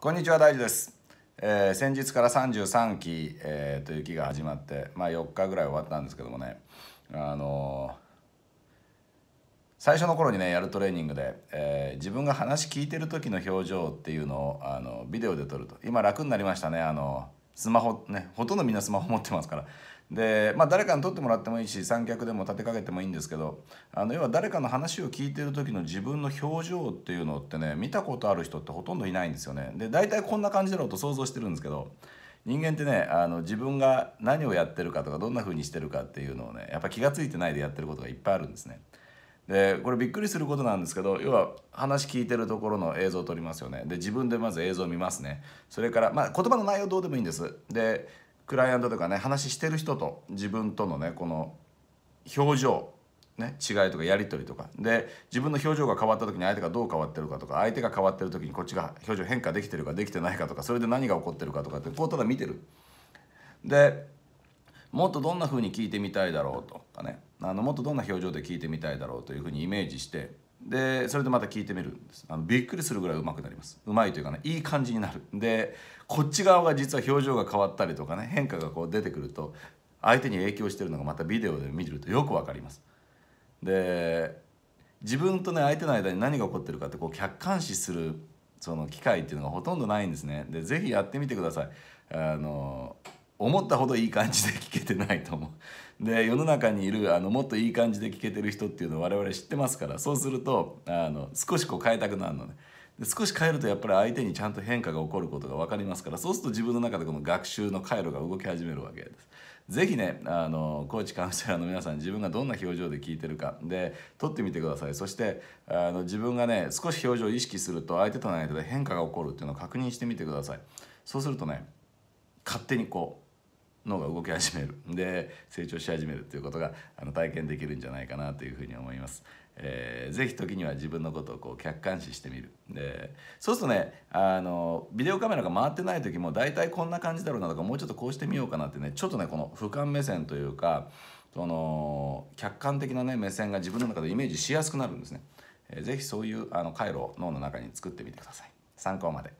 こんにちは大樹です、えー、先日から33期、えー、という期が始まってまあ4日ぐらい終わったんですけどもねあのー最初の頃にねやるトレーニングで、えー、自分が話聞いてる時の表情っていうのをあのビデオで撮ると今楽になりましたねあのスマホねほとんどみんなスマホ持ってますからでまあ誰かに撮ってもらってもいいし三脚でも立てかけてもいいんですけどあの要は誰かの話を聞いてる時の自分の表情っていうのってね見たことある人ってほとんどいないんですよねで大体こんな感じだろうと想像してるんですけど人間ってねあの自分が何をやってるかとかどんな風にしてるかっていうのをねやっぱ気が付いてないでやってることがいっぱいあるんですね。でこれびっくりすることなんですけど要は話聞いてるところの映像を撮りますよねで自分でまず映像を見ますねそれから、まあ、言葉の内容どうでもいいんですでクライアントとかね話してる人と自分とのねこの表情ね、違いとかやり取りとかで自分の表情が変わった時に相手がどう変わってるかとか相手が変わってる時にこっちが表情変化できてるかできてないかとかそれで何が起こってるかとかってこうただ見てるでもっとどんな風に聞いてみたいだろうとかねあのもっとどんな表情で聞いてみたいだろうというふうにイメージしてでそれでまた聞いてみるんですあのびっくりするぐらいうまくなりますうまいというかねいい感じになるでこっち側が実は表情が変わったりとかね変化がこう出てくると相手に影響してるのがまたビデオで見るとよく分かりますで自分とね相手の間に何が起こってるかってこう客観視するその機会っていうのがほとんどないんですねで是非やってみてくださいあの思ったほどいい感じで聞けてないと思う。で世の中にいるあのもっといい感じで聞けてる人っていうのを我々知ってますからそうするとあの少しこう変えたくなるのね。で少し変えるとやっぱり相手にちゃんと変化が起こることが分かりますからそうすると自分の中でこの学習の回路が動き始めるわけです。ぜひねあのコーチカウンセラーの皆さん自分がどんな表情で聞いてるかで撮ってみてくださいそしてあの自分がね少し表情を意識すると相手との間で変化が起こるっていうのを確認してみてくださいそうするとね勝手にこう脳が動き始めるで成長し始めるということがあの体験できるんじゃないかなというふうに思います。えー、ぜひ時には自分のことをこう客観視してみるでそうするとねあのビデオカメラが回ってない時も大体こんな感じだろうなとかもうちょっとこうしてみようかなってねちょっとねこの俯瞰目線というかその客観的な、ね、目線が自分の中でイメージしやすくなるんですね。えー、ぜひそういうあの回路を脳の中に作ってみてください。参考まで。